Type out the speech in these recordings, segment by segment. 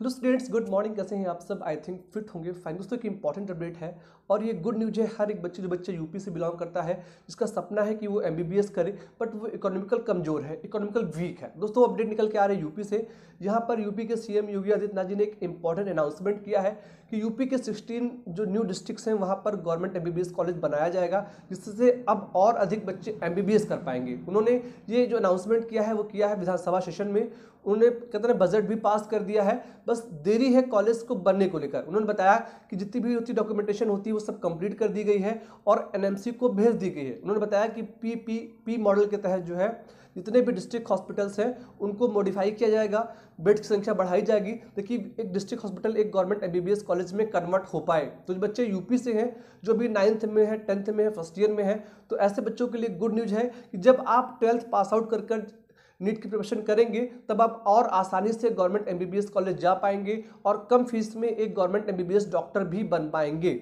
hello students good morning कैसे हैं आप सब आई थिंक फिट होंगे फाइन दोस्तों की इंपॉर्टेंट अपडेट है और ये गुड न्यूज है हर एक बच्चे जो बच्चे यूपी से बिलोंग करता है जिसका सपना है कि वो एमबीबीएस करे बट वो इकोनॉमिकल कमजोर है इकोनॉमिकल वीक है दोस्तों अपडेट निकल के आ रहे हैं यूपी से यहाँ पर यूपी के सी योगी आदित्यनाथ जी ने एक इंपॉर्टेंट अनाउंसमेंट किया है कि यूपी के सिक्सटीन जो न्यू डिस्ट्रिक्ट हैं वहाँ पर गवर्नमेंट एम कॉलेज बनाया जाएगा जिससे अब और अधिक बच्चे एम कर पाएंगे उन्होंने ये जो अनाउंसमेंट किया है वो किया है विधानसभा सेशन में उन्होंने कहते हैं बजट भी पास कर दिया है बस देरी है कॉलेज को बनने को लेकर उन्होंने बताया कि जितनी भी उसकी डॉक्यूमेंटेशन होती है वो सब कंप्लीट कर दी गई है और एनएमसी को भेज दी गई है उन्होंने बताया कि पी पी पी मॉडल के तहत जो है जितने भी डिस्ट्रिक्ट हॉस्पिटल्स हैं उनको मॉडिफाई किया जाएगा बेड की संख्या बढ़ाई जाएगी ताकि एक डिस्ट्रिक्ट हॉस्पिटल एक गवर्नमेंट एम कॉलेज में कन्वर्ट हो पाए तो जो बच्चे यूपी से हैं जो भी नाइन्थ में है टेंथ में है फर्स्ट ईयर में है तो ऐसे बच्चों के लिए गुड न्यूज़ है कि जब आप ट्वेल्थ पास आउट कर कर नीट की प्रिपरेशन करेंगे तब आप और आसानी से गवर्नमेंट एम कॉलेज जा पाएंगे और कम फीस में एक गवर्नमेंट एम डॉक्टर भी बन पाएंगे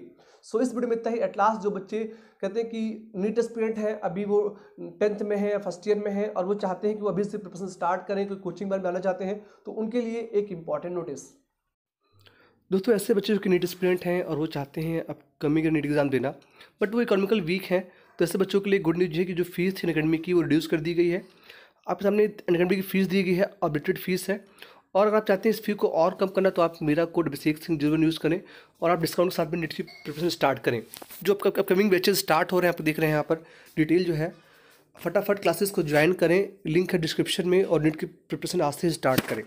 सो so, इस वीडियो में इतना ही एट लास्ट जो बच्चे कहते हैं कि नीट स्टूडेंट है अभी वो टेंथ में है फर्स्ट ईयर में है और वो चाहते हैं कि वो अभी से प्रिपरेशन स्टार्ट करें कोई कोचिंग बारे में आना चाहते हैं तो उनके लिए एक इम्पॉर्टेंट नोटिस दोस्तों ऐसे बच्चे जो कि नीट स्टूडेंट हैं और वो चाहते हैं अब कमी का नीट एग्ज़ाम देना बट वो इकोनॉमिकल वीक हैं तो ऐसे बच्चों के लिए गुड न्यूज़ है कि जो फीस थी अकेडमी की वो रिड्यूस कर दी गई है आपके सामने अनकेडमी की फ़ीस दी गई है अपडेटेड फ़ीस है और अगर आप चाहते हैं इस फी को और कम करना तो आप मेरा code Abhishek Singh zero use करें और आप डिस्काउंट के साथ में नेट की प्रिपरेशन स्टार्ट करें जो आपका अपकमिंग बैचेज स्टार्ट हो रहे हैं आप देख रहे हैं यहाँ पर डिटेल जो है फटाफट क्लासेस को ज्वाइन करें लिंक है डिस्क्रिप्शन में और नीट की प्रिपरेशन आज से स्टार्ट करें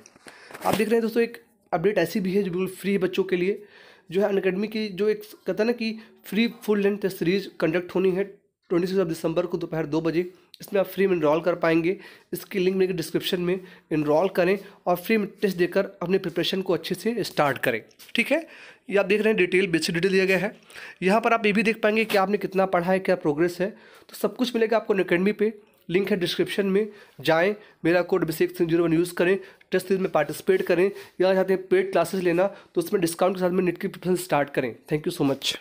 आप देख रहे हैं दोस्तों एक अपडेट ऐसी भी है जो बिल्कुल फ्री है बच्चों के लिए जो है अन की जो एक कहता है ना कि free full length series conduct होनी है ट्वेंटी सिक्स ऑफ दिसंबर को दोपहर दो बजे इसमें आप फ्री में इनरॉल कर पाएंगे इसकी लिंक मेरे डिस्क्रिप्शन में इनरोल करें और फ्री में टेस्ट देकर अपने प्रिपरेशन को अच्छे से स्टार्ट करें ठीक है ये आप देख रहे हैं डिटेल बेसिक डिटेल दिया गया है यहाँ पर आप ये भी देख पाएंगे कि आपने कितना पढ़ा है क्या प्रोग्रेस है तो सब कुछ मिलेगा आपको अकेडमी पर लिंक है डिस्क्रिप्शन में जाएँ मेरा code Abhishek Singh zero one use करें टेस्ट सीरीज में पार्टिसिपेट करें या चाहते हैं पेड क्लासेस लेना तो उसमें डिस्काउंट के साथ में नेट की प्रिपरेशन स्टार्ट करें थैंक यू सो मच